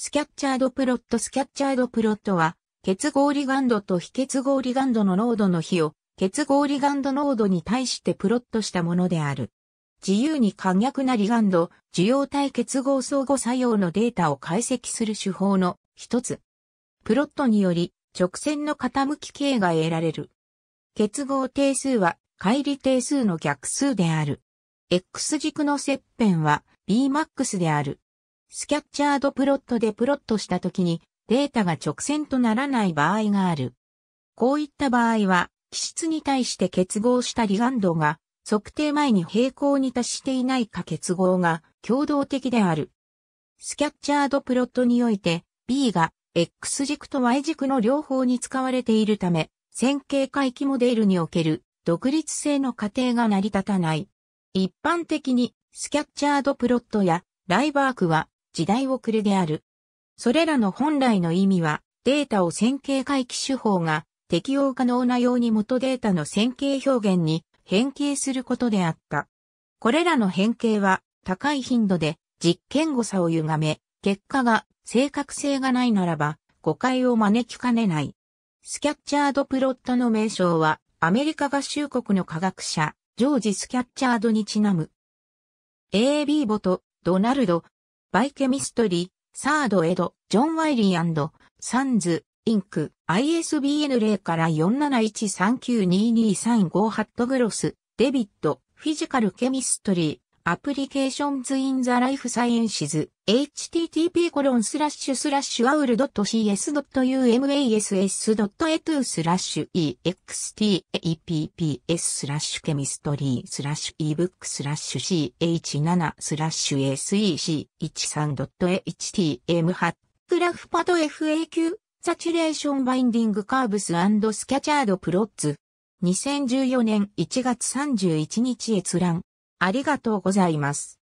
スキャッチャードプロットスキャッチャードプロットは、結合リガンドと非結合リガンドの濃度の比を、結合リガンド濃度に対してプロットしたものである。自由に可逆なリガンド、受容体結合相互作用のデータを解析する手法の一つ。プロットにより、直線の傾き形が得られる。結合定数は、乖離定数の逆数である。X 軸の切片は Bmax である。スキャッチャードプロットでプロットしたときに、データが直線とならない場合がある。こういった場合は、基質に対して結合したリガンドが、測定前に平行に達していないか結合が共同的である。スキャッチャードプロットにおいて、B が X 軸と Y 軸の両方に使われているため、線形回帰モデルにおける独立性の過程が成り立たない。一般的に、スキャッチャードプロットやライバークは時代遅れである。それらの本来の意味は、データを線形回帰手法が適用可能なように元データの線形表現に変形することであった。これらの変形は高い頻度で実験誤差を歪め、結果が正確性がないならば誤解を招きかねない。スキャッチャードプロットの名称はアメリカ合衆国の科学者、ジョージ・スキャッチャードにちなむ。AB ボト、ドナルド・バイケミストリ、ー、サードエド、ジョン・ワイリーサンズ、インク、ISBN 0から471392235ハットグロス、デビット、フィジカルケミストリー、アプリケーションズインザライフサイエンシズ http コロンスラッシュスラッシュアウル .cs.umass.edu スラッシュ extapps スラッシュケミストリースラッシュ ebook スラッシュ ch7 スラッシュ sec13.htm ハッラフパド FAQ サチュレーションバインディングカーブススキャチャードプロッツ2014年1月31日閲覧ありがとうございます。